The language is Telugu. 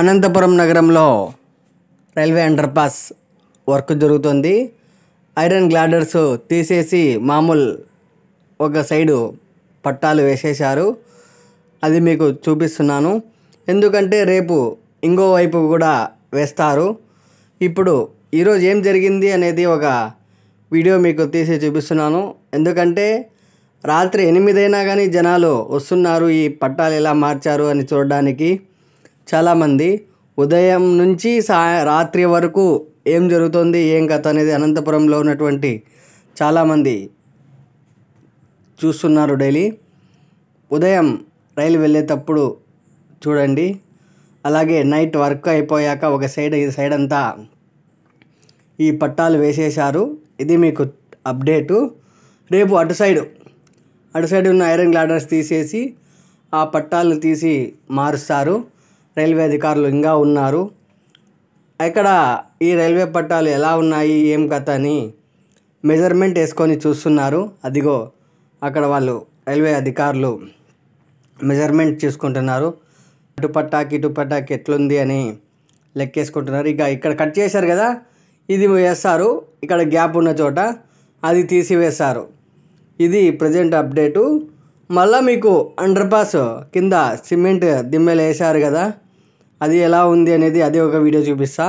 అనంతపురం నగరంలో రైల్వే అండర్ పాస్ వర్క్ జరుగుతుంది ఐరన్ గ్లాడర్స్ తీసేసి మామూలు ఒక సైడు పట్టాలు వేసేశారు అది మీకు చూపిస్తున్నాను ఎందుకంటే రేపు ఇంకో వైపు కూడా వేస్తారు ఇప్పుడు ఈరోజు ఏం జరిగింది అనేది ఒక వీడియో మీకు తీసి చూపిస్తున్నాను ఎందుకంటే రాత్రి ఎనిమిదైనా కానీ జనాలు వస్తున్నారు ఈ పట్టాలు ఎలా మార్చారు అని చూడడానికి చాలామంది ఉదయం నుంచి సా రాత్రి వరకు ఏం జరుగుతుంది ఏం కథ అనేది అనంతపురంలో ఉన్నటువంటి చాలామంది చూస్తున్నారు డైలీ ఉదయం రైలు వెళ్ళేటప్పుడు చూడండి అలాగే నైట్ వర్క్ అయిపోయాక ఒక సైడ్ ఈ సైడ్ అంతా ఈ పట్టాలు వేసేశారు ఇది మీకు అప్డేటు రేపు అటు సైడు అటు సైడ్ ఉన్న ఐరన్ గ్లాడర్స్ తీసేసి ఆ పట్టాలను తీసి మారుస్తారు రైల్వే అధికారులు ఇంకా ఉన్నారు ఇక్కడ ఈ రైల్వే పట్టాలు ఎలా ఉన్నాయి ఏం కథ అని మెజర్మెంట్ వేసుకొని చూస్తున్నారు అదిగో అక్కడ వాళ్ళు రైల్వే అధికారులు మెజర్మెంట్ చూసుకుంటున్నారు అటు పట్టాకి ఇటు పట్టాకి ఎట్లుంది అని లెక్కేసుకుంటున్నారు ఇక ఇక్కడ కట్ చేశారు కదా ఇది వేస్తారు ఇక్కడ గ్యాప్ ఉన్న చోట అది తీసివేస్తారు ఇది ప్రజెంట్ అప్డేటు మళ్ళీ మీకు అండర్ కింద సిమెంట్ దిమ్మెలు వేశారు కదా అది ఎలా ఉంది అనేది అదే ఒక వీడియో చూపిస్తా